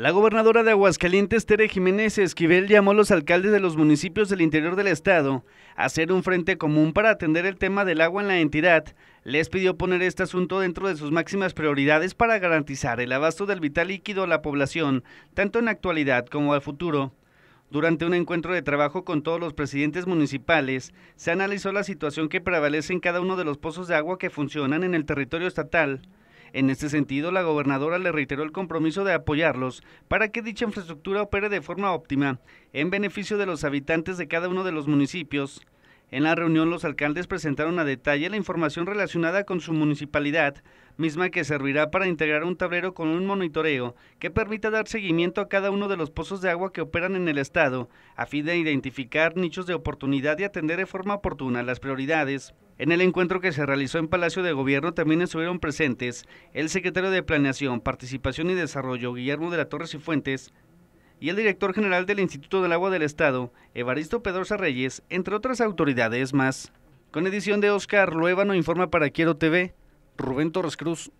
La gobernadora de Aguascalientes, Tere Jiménez Esquivel, llamó a los alcaldes de los municipios del interior del estado a hacer un frente común para atender el tema del agua en la entidad. Les pidió poner este asunto dentro de sus máximas prioridades para garantizar el abasto del vital líquido a la población, tanto en actualidad como al futuro. Durante un encuentro de trabajo con todos los presidentes municipales, se analizó la situación que prevalece en cada uno de los pozos de agua que funcionan en el territorio estatal en este sentido, la gobernadora le reiteró el compromiso de apoyarlos para que dicha infraestructura opere de forma óptima en beneficio de los habitantes de cada uno de los municipios en la reunión los alcaldes presentaron a detalle la información relacionada con su municipalidad, misma que servirá para integrar un tablero con un monitoreo que permita dar seguimiento a cada uno de los pozos de agua que operan en el estado, a fin de identificar nichos de oportunidad y atender de forma oportuna las prioridades. En el encuentro que se realizó en Palacio de Gobierno también estuvieron presentes el secretario de Planeación, Participación y Desarrollo, Guillermo de la y Fuentes, y el director general del Instituto del Agua del Estado, Evaristo Pedrosa Reyes, entre otras autoridades más. Con edición de Oscar no informa para Quiero TV, Rubén Torres Cruz.